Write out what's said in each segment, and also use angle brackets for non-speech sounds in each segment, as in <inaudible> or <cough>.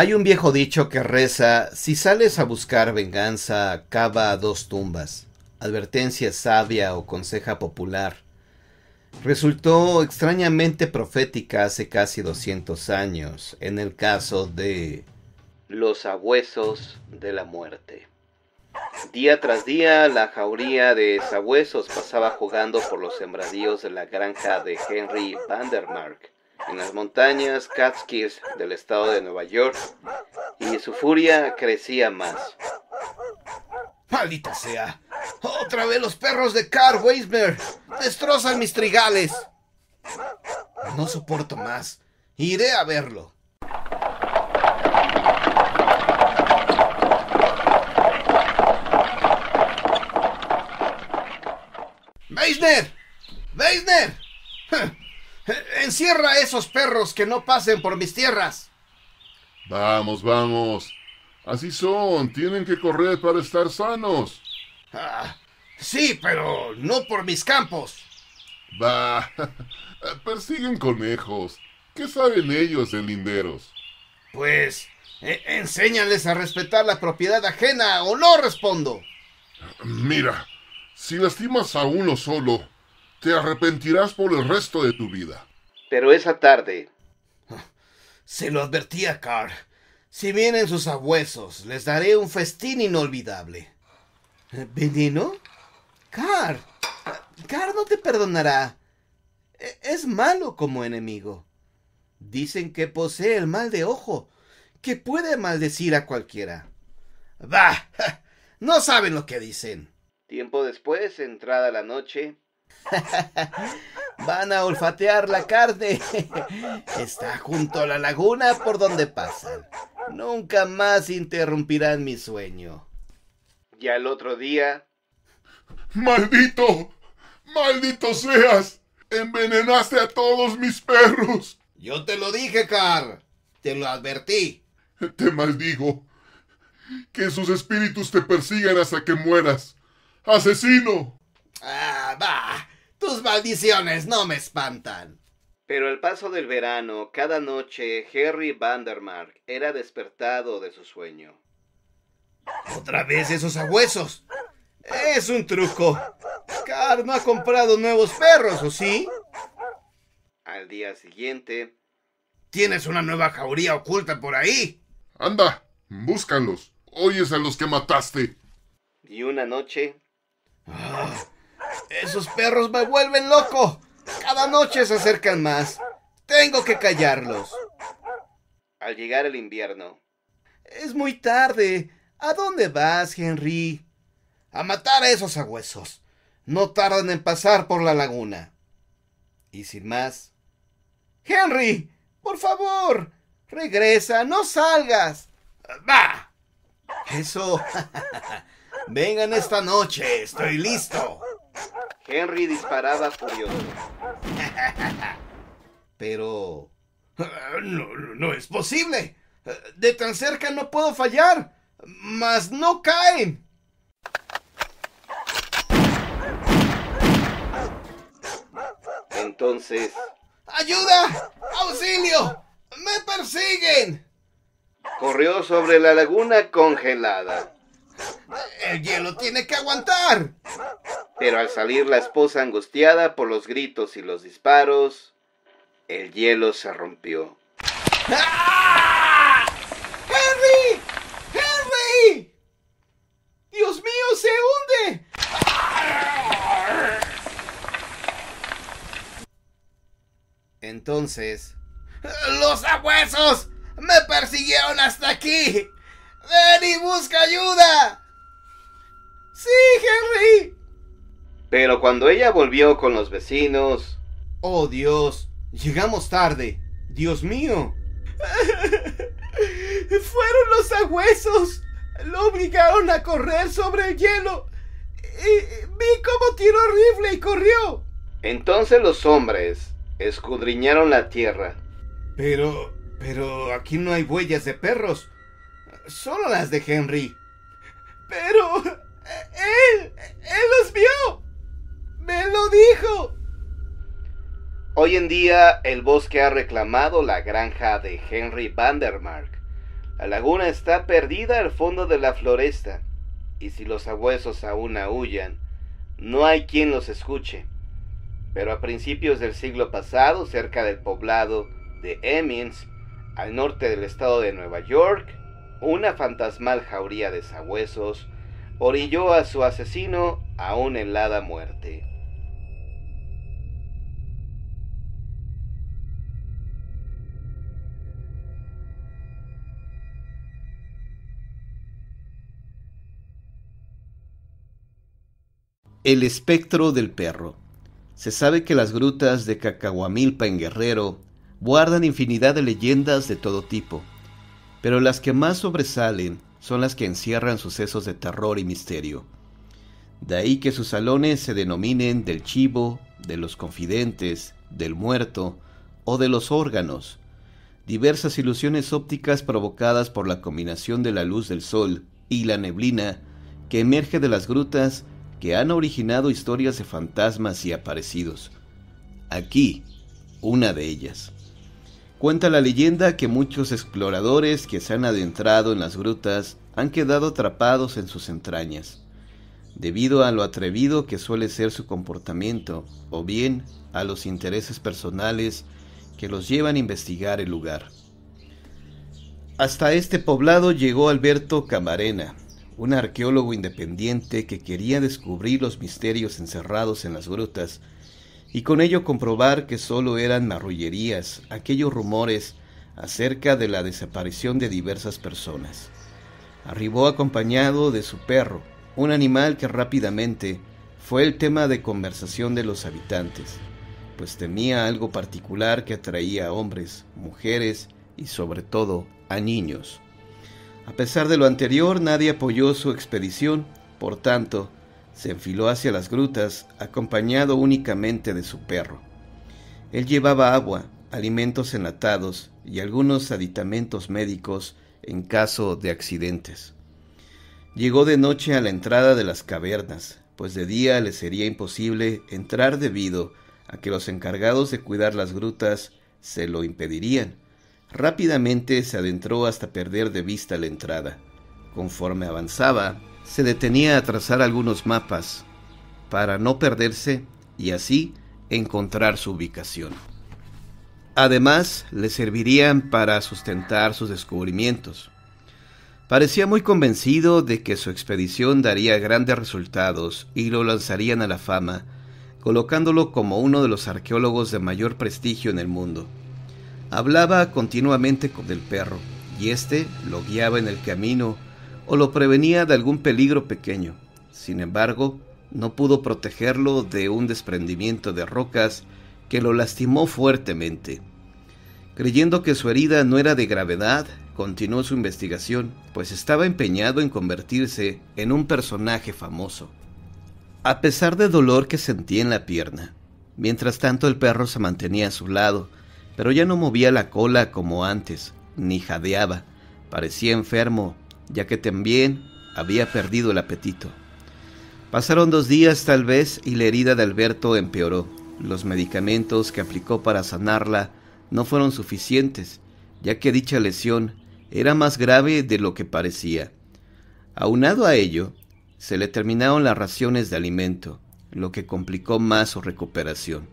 Hay un viejo dicho que reza, si sales a buscar venganza, cava dos tumbas. Advertencia sabia o conseja popular. Resultó extrañamente profética hace casi 200 años, en el caso de los sabuesos de la muerte. Día tras día, la jauría de sabuesos pasaba jugando por los sembradíos de la granja de Henry Vandermark en las montañas Catskills del estado de Nueva York y su furia crecía más. ¡Maldita sea! ¡Otra vez los perros de Carl Weisner! ¡Destrozan mis trigales! No soporto más. Iré a verlo. ¡Weisner! ¡Weisner! Encierra a esos perros que no pasen por mis tierras. Vamos, vamos. Así son, tienen que correr para estar sanos. Ah, sí, pero no por mis campos. Bah, <laughs> persiguen conejos. ¿Qué saben ellos de linderos? Pues, e, enséñales a respetar la propiedad ajena o no respondo. Mira, si lastimas a uno solo, te arrepentirás por el resto de tu vida. Pero esa tarde... Se lo advertía Carr. Si vienen sus abuesos, les daré un festín inolvidable. ¿Veneno? Car. Car no te perdonará. E-, es malo como enemigo. Dicen que posee el mal de ojo, que puede maldecir a cualquiera. Bah. <laughs> No saben lo que dicen. Tiempo después, entrada la noche. <laughs> Van a olfatear la carne. <laughs> Está junto a la laguna por donde pasan. Nunca más interrumpirán mi sueño. Y al otro día... ¡Maldito! ¡Maldito seas! ¡Envenenaste a todos mis perros! Yo te lo dije, Car. Te lo advertí. Te maldigo. Que sus espíritus te persigan hasta que mueras. ¡Asesino! Tus maldiciones no me espantan. Pero al paso del verano, cada noche, Harry Vandermark era despertado de su sueño. Otra vez esos abuesos. Es un truco. Scar no ha comprado nuevos perros, ¿o sí? Al día siguiente. Tienes una nueva jauría oculta por ahí. Anda, búscalos. Oyes a los que mataste. Y una noche. Ah, esos perros me vuelven loco. Cada noche se acercan más. Tengo que callarlos. Al llegar el invierno. Es muy tarde. ¿A dónde vas, Henry? A matar a esos agüesos. No tardan en pasar por la laguna. Y sin más. Henry, por favor, regresa, no salgas. ¡Va! Eso. <laughs> Vengan esta noche, estoy listo. Henry disparaba furioso. <laughs> Pero... Eh, no, no es posible. De tan cerca no puedo fallar. Mas no caen. Entonces... ¡Ayuda! ¡Auxilio! ¡Me persiguen! Corrió sobre la laguna congelada. El hielo tiene que aguantar. Pero al salir la esposa angustiada por los gritos y los disparos, el hielo se rompió. ¡Ah! ¡Henry! ¡Henry! ¡Dios mío, se hunde! Entonces... ¡Los abuesos! ¡Me persiguieron hasta aquí! ¡Ven y busca ayuda! ¡Sí, Henry! Pero cuando ella volvió con los vecinos... Oh Dios, llegamos tarde. Dios mío. <laughs> Fueron los agüesos. Lo obligaron a correr sobre el hielo. Y vi cómo tiró rifle y corrió. Entonces los hombres escudriñaron la tierra. Pero, pero aquí no hay huellas de perros. Solo las de Henry. Pero... Eh, él... Él los vio. ¡Me lo dijo! Hoy en día el bosque ha reclamado la granja de Henry Vandermark. La laguna está perdida al fondo de la floresta, y si los sabuesos aún aullan, no hay quien los escuche. Pero a principios del siglo pasado, cerca del poblado de Emmins, al norte del estado de Nueva York, una fantasmal jauría de sabuesos orilló a su asesino a una helada muerte. El espectro del perro. Se sabe que las grutas de Cacahuamilpa en Guerrero guardan infinidad de leyendas de todo tipo, pero las que más sobresalen son las que encierran sucesos de terror y misterio. De ahí que sus salones se denominen del chivo, de los confidentes, del muerto o de los órganos, diversas ilusiones ópticas provocadas por la combinación de la luz del sol y la neblina que emerge de las grutas que han originado historias de fantasmas y aparecidos. Aquí, una de ellas. Cuenta la leyenda que muchos exploradores que se han adentrado en las grutas han quedado atrapados en sus entrañas, debido a lo atrevido que suele ser su comportamiento, o bien a los intereses personales que los llevan a investigar el lugar. Hasta este poblado llegó Alberto Camarena, un arqueólogo independiente que quería descubrir los misterios encerrados en las grutas y con ello comprobar que solo eran marrullerías aquellos rumores acerca de la desaparición de diversas personas. Arribó acompañado de su perro, un animal que rápidamente fue el tema de conversación de los habitantes, pues temía algo particular que atraía a hombres, mujeres y sobre todo a niños. A pesar de lo anterior, nadie apoyó su expedición, por tanto, se enfiló hacia las grutas acompañado únicamente de su perro. Él llevaba agua, alimentos enlatados y algunos aditamentos médicos en caso de accidentes. Llegó de noche a la entrada de las cavernas, pues de día le sería imposible entrar debido a que los encargados de cuidar las grutas se lo impedirían Rápidamente se adentró hasta perder de vista la entrada. Conforme avanzaba, se detenía a trazar algunos mapas para no perderse y así encontrar su ubicación. Además, le servirían para sustentar sus descubrimientos. Parecía muy convencido de que su expedición daría grandes resultados y lo lanzarían a la fama, colocándolo como uno de los arqueólogos de mayor prestigio en el mundo. Hablaba continuamente con el perro y éste lo guiaba en el camino o lo prevenía de algún peligro pequeño. Sin embargo, no pudo protegerlo de un desprendimiento de rocas que lo lastimó fuertemente. Creyendo que su herida no era de gravedad, continuó su investigación, pues estaba empeñado en convertirse en un personaje famoso. A pesar del dolor que sentía en la pierna, mientras tanto el perro se mantenía a su lado, pero ya no movía la cola como antes, ni jadeaba. Parecía enfermo, ya que también había perdido el apetito. Pasaron dos días tal vez y la herida de Alberto empeoró. Los medicamentos que aplicó para sanarla no fueron suficientes, ya que dicha lesión era más grave de lo que parecía. Aunado a ello, se le terminaron las raciones de alimento, lo que complicó más su recuperación.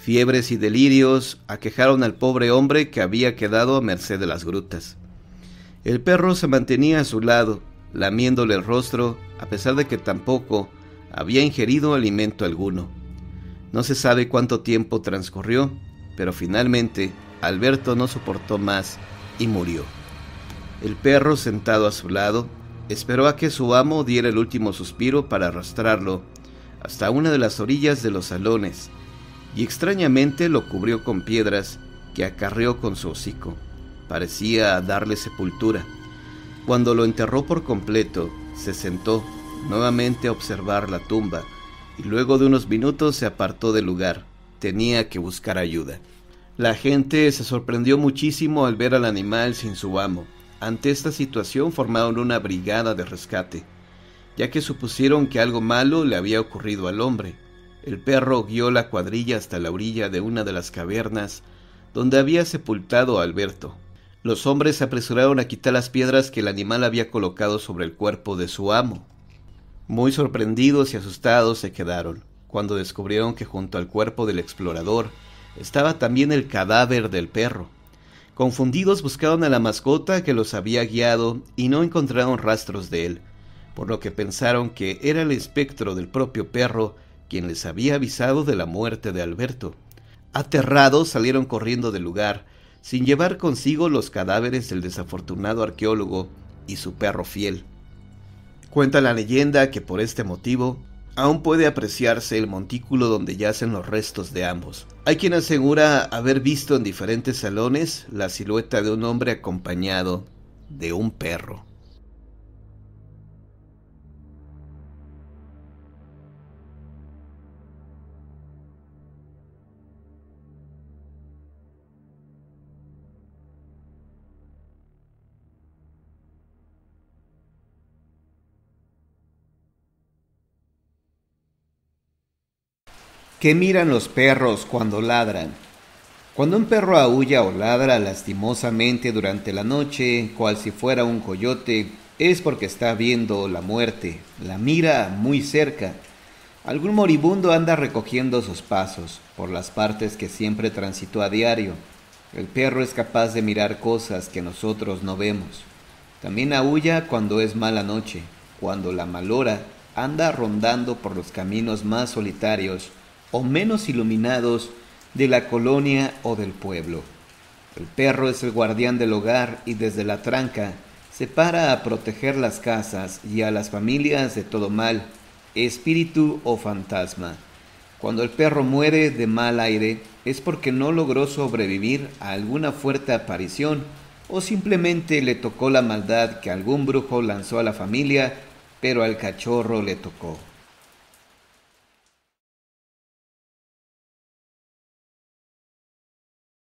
Fiebres y delirios aquejaron al pobre hombre que había quedado a merced de las grutas. El perro se mantenía a su lado, lamiéndole el rostro, a pesar de que tampoco había ingerido alimento alguno. No se sabe cuánto tiempo transcurrió, pero finalmente Alberto no soportó más y murió. El perro, sentado a su lado, esperó a que su amo diera el último suspiro para arrastrarlo hasta una de las orillas de los salones, y extrañamente lo cubrió con piedras que acarreó con su hocico. Parecía darle sepultura. Cuando lo enterró por completo, se sentó nuevamente a observar la tumba y luego de unos minutos se apartó del lugar. Tenía que buscar ayuda. La gente se sorprendió muchísimo al ver al animal sin su amo. Ante esta situación formaron una brigada de rescate, ya que supusieron que algo malo le había ocurrido al hombre. El perro guió la cuadrilla hasta la orilla de una de las cavernas donde había sepultado a Alberto. Los hombres se apresuraron a quitar las piedras que el animal había colocado sobre el cuerpo de su amo. Muy sorprendidos y asustados se quedaron cuando descubrieron que junto al cuerpo del explorador estaba también el cadáver del perro. Confundidos buscaron a la mascota que los había guiado y no encontraron rastros de él, por lo que pensaron que era el espectro del propio perro quien les había avisado de la muerte de Alberto. Aterrados salieron corriendo del lugar, sin llevar consigo los cadáveres del desafortunado arqueólogo y su perro fiel. Cuenta la leyenda que por este motivo aún puede apreciarse el montículo donde yacen los restos de ambos. Hay quien asegura haber visto en diferentes salones la silueta de un hombre acompañado de un perro. ¿Qué miran los perros cuando ladran? Cuando un perro aúlla o ladra lastimosamente durante la noche, cual si fuera un coyote, es porque está viendo la muerte, la mira muy cerca. Algún moribundo anda recogiendo sus pasos por las partes que siempre transitó a diario. El perro es capaz de mirar cosas que nosotros no vemos. También aúlla cuando es mala noche, cuando la malora anda rondando por los caminos más solitarios o menos iluminados de la colonia o del pueblo. El perro es el guardián del hogar y desde la tranca se para a proteger las casas y a las familias de todo mal, espíritu o fantasma. Cuando el perro muere de mal aire es porque no logró sobrevivir a alguna fuerte aparición o simplemente le tocó la maldad que algún brujo lanzó a la familia, pero al cachorro le tocó.